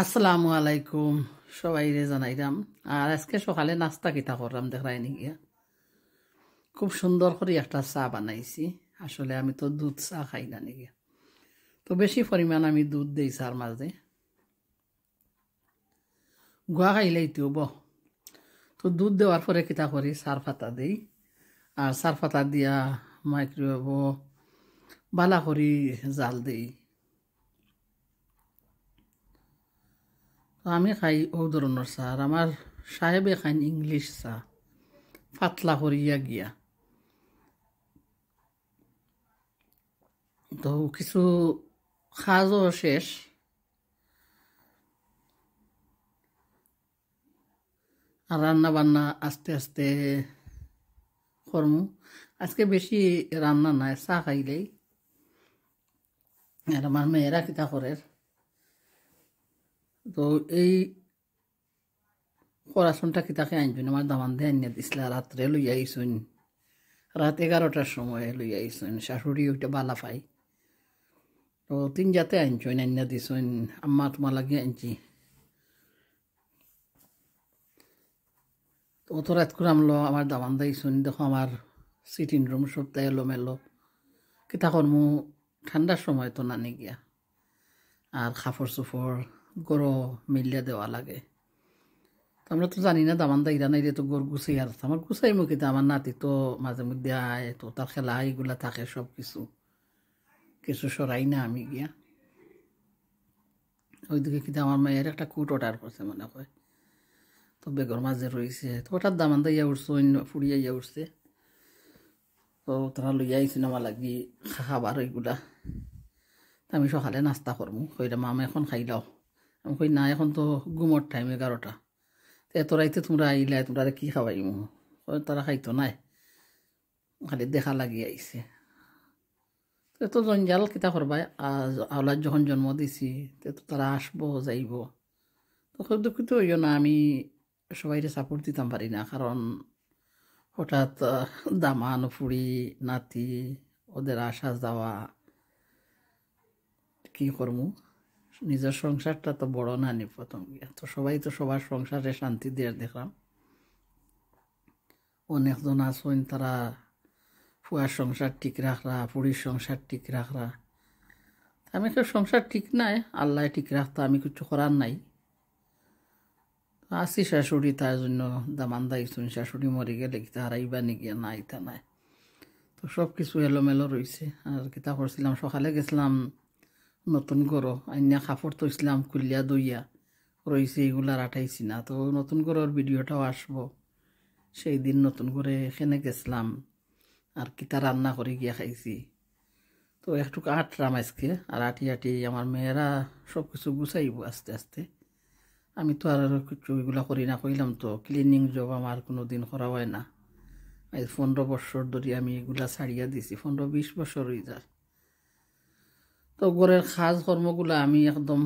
আসসালামু আলাইকুম সবাই রে জানাইলাম আর আজকে সকালে নাস্তা কিতা করলাম নি গিয়া খুব সুন্দর করে একটা চা বানাইছি আসলে আমি তো দুধ চা খাই না নাকি তো বেশি পরিমাণ আমি দুধ দিই চার মাঝে গুয়া খাইলেই তো ব তো দুধ দেওয়ার পরে কিতা করি সার ফাতা দিই আর সার ফাতা দিয়া মাইক্রোওয়েভ বালা করি জাল দিই আমি খাই ও ধরনের চা আমার সাহেবে খাইন ইংলিশ চা ফাতলা করিয়া গিয়া তো কিছু খাজও শেষ আর রান্না বান্না আস্তে আস্তে করমু আজকে বেশি রান্না নাই চা খাইলেই আর আমার মেয়েরা কিতা করে তো এই করাসনটা কি তাকে আনছুন আমার দামান দেয় নিয়ে দিছিল রাত্রে লই আইসুন রাত এগারোটার সময় লই আইসুন শাশুড়ি ওইটা বালা পাই তো তিন জাতে আনছুন আনিয়ে দিছুন আম্মা তোমার লাগিয়ে আনছি তো অত রাত করে আমলো আমার দামান দিয়েছুন দেখো আমার সিটিং রুম তাই এলো মেলো কি তখন মু ঠান্ডার সময় তো নানি গিয়া আর খাফর সুফর গরু মিলিয়া দেওয়া লাগে আমরা তো জানি না দামান দাইরা নাই তো গরু গুছাই আর আমার গুছাই মুখিতে আমার নাতি তো মাঝে মধ্যে আয় তো তার খেলা এগুলা থাকে সব কিছু কিছু সরাই না আমি গিয়া দিকে কিন্তু আমার মায়ের একটা কুট অর্ডার করছে মনে হয় তো বেগর মাঝে রয়েছে তো ওটার দামান দাইয়া উঠছে অন্য ফুড়িয়া ইয়া উঠছে তো তারা লইয়া আইছিল আমার লাগি খাবার ওইগুলা আমি সকালে নাস্তা করবো কইরা মামা এখন খাই লও আমি কই না এখন তো ঘুমোর টাইম এগারোটা তো এত রাইতে তোমরা আইলাই তোমরা কি খাওয়াই মো তারা খাইতো নাই খালি দেখা লাগি আইছে তো তো জঞ্জাল কিতা করবাই আজ আওলার যখন জন্ম দিছি তো তারা আসবো যাইব তো খুব দুঃখিত হইও না আমি সবাইরে সাপোর্ট দিতাম পারি না কারণ হঠাৎ দামান ফুড়ি নাতি ওদের আসা যাওয়া কী করবো নিজের সংসারটা তো বড় না নি প্রথম গিয়া তো সবাই তো সবার সংসারে শান্তি দিয়ে দেখলাম অনেকজন আছেন তারা ফুয়ার সংসার ঠিক রাখরা পুরীর সংসার ঠিক রাখরা আমি তো সংসার ঠিক নাই আল্লাহ ঠিক রাখতো আমি কিছু করার নাই আসি শাশুড়ি তার জন্য দামান শুন শাশুড়ি মরে গেলে কি হারাইবা গিয়া নাই তা নাই তো সব কিছু এলোমেলো রয়েছে আর কিতা করছিলাম সকালে গেছিলাম নতুন গরো অন্য কাপড় তো ইসলাম খুলিয়া দইয়া রয়েছে এগুলার আটাইছি না তো নতুন গরোর ভিডিওটাও আসবো সেই দিন নতুন করে এখানে গেছিলাম আর কিতা রান্না করে গিয়া খাইছি তো একটু আটরাম আজকে আর আটি আটি আমার মেয়েরা সব কিছু গুছাইব আস্তে আস্তে আমি তো আর কিছু এগুলা করি না কইলাম তো ক্লিনিং জব আমার কোনো দিন করা হয় না পনেরো বছর ধরে আমি এগুলা ছাড়িয়া দিছি পনেরো বিশ বছর হয়ে যায় তো ঘরের খাজ কর্মগুলো আমি একদম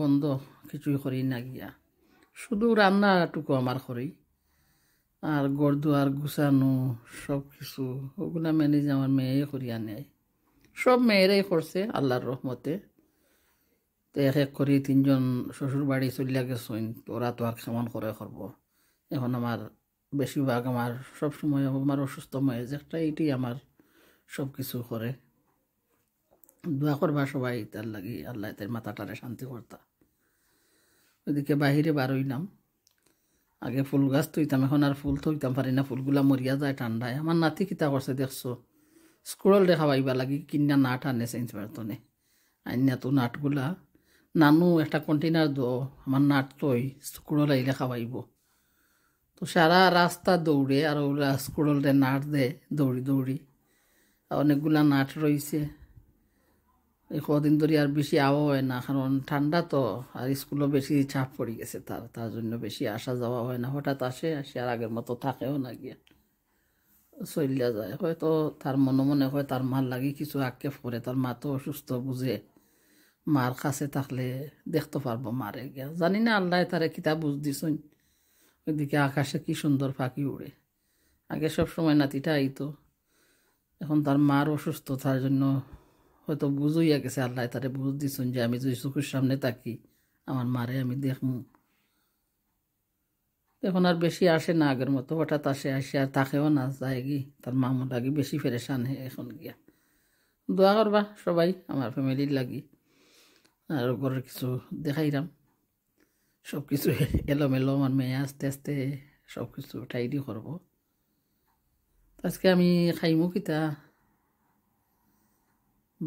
বন্ধ কিছুই করি না গিয়া শুধু রান্নাটুকু আমার করি আর গড় দুয়ার গুছানো সব কিছু ওগুলা ম্যানেজ আমার মেয়ে করিয়া নেয় সব মেয়েরাই করছে আল্লাহর রহমতে তো এক এক করে তিনজন শ্বশুর বাড়ি চলিয়া গেছেন তোরা তো আর কেমন করে করব এখন আমার বেশিরভাগ আমার সব সময় আমার অসুস্থ মেয়ে যে একটা এটি আমার সব কিছু করে দোয়া করবা সবাই তার লাগি আল্লাহ তার মাথাটারে শান্তি করতা ওইদিকে বাহিরে বার হইলাম আগে ফুল গাছ তৈতাম এখন আর ফুল থইতাম পারি না ফুলগুলা মরিয়া যায় ঠান্ডায় আমার নাতি কিতা করছে দেখছো স্কুল দেখা পাইবা লাগি কিনা নাট আনে সেন্স বার্তনে আইনা তো নাটগুলা নানু একটা কন্টেনার দো আমার নাট তৈ স্কুল আইলে খাওয়াইব তো সারা রাস্তা দৌড়ে আর ওরা স্কুল নাট দে দৌড়ি দৌড়ি অনেকগুলা নাট রয়েছে কদিন ধরে আর বেশি আওয়া হয় না কারণ ঠান্ডা তো আর স্কুলও বেশি চাপ পড়ে গেছে তার তার জন্য বেশি আসা যাওয়া হয় না হঠাৎ আসে আসে আর আগের মতো থাকেও না গিয়া চলিয়া যায় হয়তো তার মনে মনে হয় তার মার লাগে কিছু আক্ষেপ করে তার মা তো অসুস্থ বুঝে মার কাছে থাকলে দেখতে পারবো মারে গিয়া জানি না আল্লাহ তারে কিতা বুঝ দিছুন ওইদিকে আকাশে কি সুন্দর ফাঁকি উড়ে আগে সব সময় নাতিটা আইতো এখন তার মার অসুস্থ তার জন্য হয়তো বুঝইয়া গেছে আল্লাহ তারে বুঝ দিছুন যে আমি যদি চোখের সামনে তাকি আমার মারে আমি দেখমু এখন আর বেশি আসে না আগের মতো হঠাৎ আসে আসে আর তাকেও না যায় গি তার মামু লাগি বেশি ফেরেশান হে এখন গিয়া দোয়া করবা সবাই আমার ফ্যামিলির লাগি আর ঘরের কিছু দেখাইলাম সব কিছু এলোমেলো আমার মেয়ে আস্তে আস্তে সব কিছু টাইডি করবো আজকে আমি খাইমু কিতা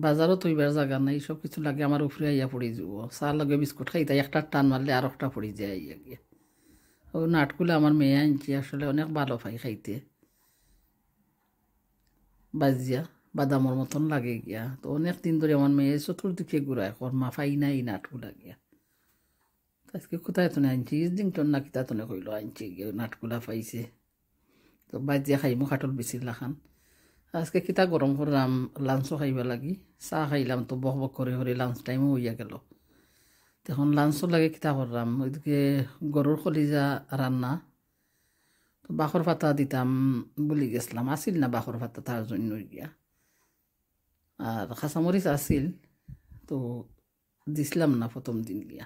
বাজারও তো এবার জাগা নাই সব কিছু লাগে আমার উপরে আইয়া পড়ে যাব চা লাগে বিস্কুট খাই তাই একটা টান মারলে আর একটা পড়ে যায় আইয়া গিয়া ও নাটগুলো আমার মেয়ে আনছি আসলে অনেক ভালো পাই খাইতে বাজিয়া বাদামর মতন লাগে গিয়া তো অনেক দিন ধরে আমার মেয়ে চতুর্দিকে গুড়া এখন মাফাই না এই নাটগুলা গিয়া আজকে কোথায় তো আনছি ইসদিংটন না কিতা তো কইলো আনছি নাটগুলা পাইছে তো বাজিয়া খাইমো খাটল বেশি লাখান আজকে কিতা গৰম কৰাম লাঞ্চো খাই লাগি চাহ তো বহ বহ কৰি কৰি লাঞ্চ টাইমো হৈ গেল দেখোন লাঞ্চো লাগে কিতা কৰাম গতিকে গৰুৰ খলিজা ৰান্না বাখৰ ফাটা দিতাম বুলি গেছিলাম আছিল না বাখৰ ফাটা তাৰ জন্য গিয়া আৰু খাচামৰিচ আছিল তো দিছিলাম না প্ৰথম দিন গিয়া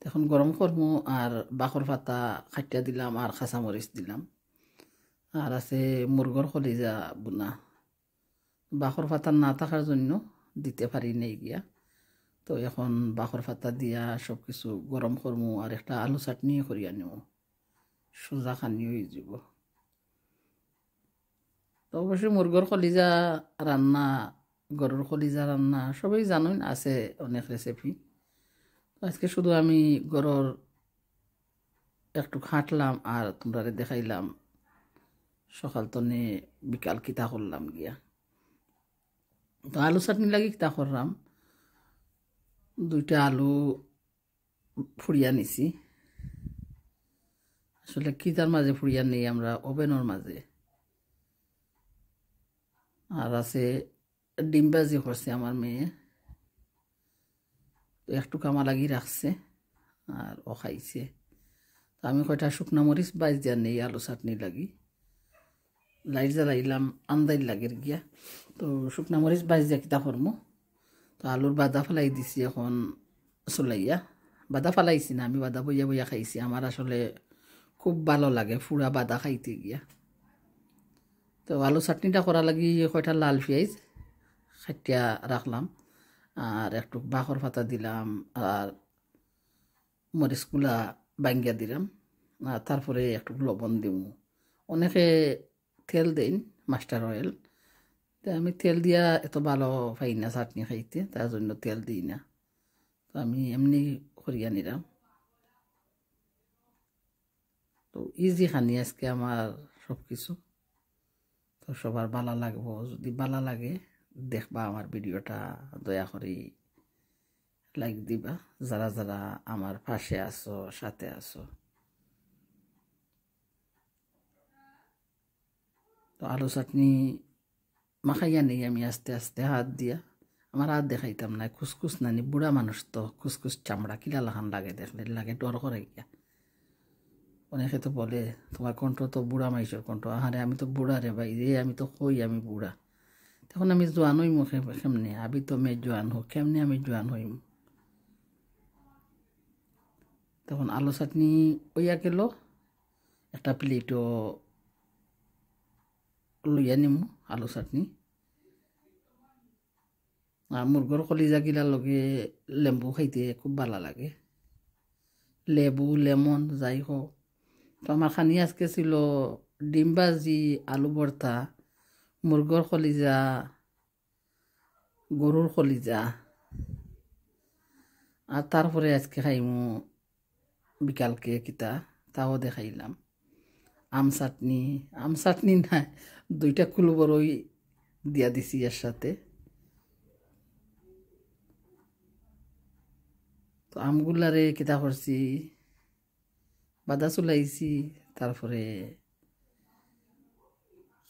দেখোন গৰম কৰমো আৰু বাখৰ ফাটা খাটিয়া দিলাম আৰু খাচামৰিচ দিলাম আর আছে মুরগর কলিজা বোনা বাখর পাতা না থাকার জন্য দিতে পারি নেই গিয়া তো এখন বাখর ফাতা দিয়া সব কিছু গরম করমু আর একটা আলু চাটনি করি আনিও সোজা খানিও যাব তো অবশ্যই মুরগর কলিজা রান্না গরুর কলিজা রান্না সবই জানুন আছে অনেক রেসিপি আজকে শুধু আমি গরুর একটু খাটলাম আর তোমরা দেখাইলাম সকাল তনে বিকাল কিতা করলাম গিয়া তো আলু চাটনি লাগি কিতা করলাম দুইটা আলু ফুড়িয়া নিছি আসলে কিতার মাঝে ফুড়িয়া নেই আমরা ওভেনের মাঝে আর আছে ডিমবাজি করছে আমার মেয়ে তো একটু কামা লাগি রাখছে আর ও খাইছে তো আমি কয়টা শুকনা মরিচ বাইজ দিয়া নেই আলু চাটনি লাগি লাইট জ্বালাইলাম আন্দাইল লাগের গিয়া তো শুকনা মরিচ বাজিয়া কিতা করমো তো আলুর বাদা ফেলাই দিছি এখন চলাইয়া বাদা ফেলাইছি না আমি বাদা বইয়া বইয়া খাইছি আমার আসলে খুব ভালো লাগে ফুড়া বাদা খাইতে গিয়া তো আলু চাটনিটা করা লাগি কয়টা লাল পেঁয়াজ খাটিয়া রাখলাম আর একটু বাঁকর ফাতা দিলাম আর মরিচগুলা বাঙ্গিয়া দিলাম আর তারপরে একটু লবণ দিমু অনেকে তেল দিন মাস্টার অয়েল তো আমি তেল দিয়া এত ভালো পাই না চাটনি খাইতে তার জন্য তেল দিই না তো আমি এমনি করিয়া নিলাম তো ইজি খানি আজকে আমার সব কিছু তো সবার বালা লাগবো যদি বালা লাগে দেখবা আমার ভিডিওটা দয়া করে লাইক দিবা যারা যারা আমার পাশে আছো সাথে আছো তো আলু চাটনি মাখাইয়া আনি আমি আস্তে আস্তে হাত দিয়া আমার হাত দেখাইতাম না খুসখুস নানি বুড়া মানুষ তো খুসখুস চামড়া কিলা লাখান লাগে দেখলে লাগে ডর করে গিয়া অনেকে তো বলে তোমার কণ্ঠ তো বুড়া মাইসের কণ্ঠ আহারে আমি তো বুড়া রে ভাই রে আমি তো কই আমি বুড়া তখন আমি জোয়ান হইম কেমনে আবি তো মেয়ে জোয়ান হোক কেমনে আমি জোয়ান হইম তখন আলু চাটনি ওইয়া গেল একটা প্লেটও লৈয়ানিম আলু চাটনি মুৰ্গৰ কলিজাগিলাৰ লগে লেম্বু খাইতে খুব বালা লাগে লেবু লেমন যাই হওক তো আমাৰ খানি আজকে ছিল ডিম ভাজি আলু বৰ্তা মুৰ্গৰ কলিজা গৰুৰ কলিজা আৰু তাৰপৰাই আজকে খাই খাইমো বিকালকে কিতা তাও দেখাইলাম আম চাটনি আম চাটনি না দুইটা কুলো বড়ই দিয়া দিছি এর সাথে তো আমগুলারে কিতা করছি বাদা চুলাইছি তারপরে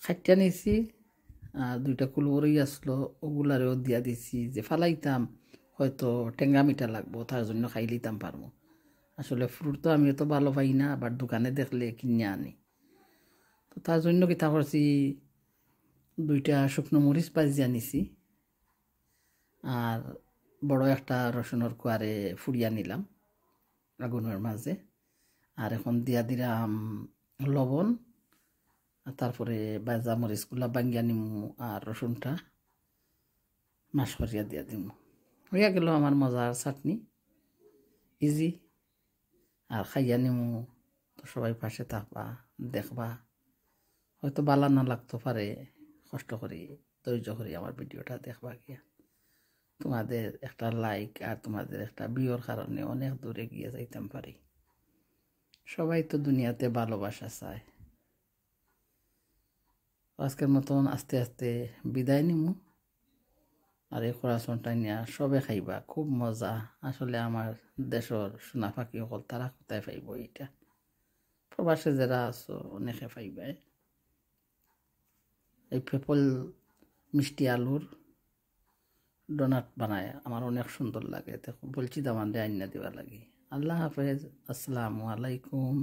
খাইটা নিয়েছি আর দুইটা কুলবরই আসলো ওগুলারেও দিয়া দিছি যে ফালাইতাম হয়তো টেঙ্গা মিঠা লাগবো তার জন্য খাইলিতাম পারবো আসলে ফ্রুট তো আমি তো ভালো পাই না আবার দোকানে দেখলে কিনে আনি তো তার জন্য কি তা করছি দুইটা শুকনো মরিচ পাইজ আনিছি আর বড় একটা রসুনের কুয়ারে ফুড়িয়া নিলাম আগুনের মাঝে আর এখন দিয়া দিলাম লবণ তারপরে বাজা মরিচগুলা বাঙ্গিয়া নিম আর রসুনটা মাস করিয়া দিয়া দিমু হইয়া গেল আমার মজার চাটনি ইজি আর খাইয়া নিমু সবাই পাশে থাকবা দেখবা হয়তো বালা না লাগতে পারে কষ্ট করি ধৈর্য করি আমার ভিডিওটা দেখবা গিয়া তোমাদের একটা লাইক আর তোমাদের একটা বিয়র কারণে অনেক দূরে গিয়ে যাইতাম পারি সবাই তো দুনিয়াতে ভালোবাসা চায় আজকের মতন আস্তে আস্তে বিদায় নিমু আর এই খোরাচনটা নিয়ে সবে খাইবা খুব মজা আসলে আমার দেশের সোনা অকল তারা কোথায় পাইব এটা প্রবাসে যারা আছো অনেকে পাইবে এই পেপল মিষ্টি আলুর ডোনাট বানায় আমার অনেক সুন্দর লাগে তো বলছি দামান আইনা দেওয়া লাগে আল্লাহ হাফেজ আসসালামু আলাইকুম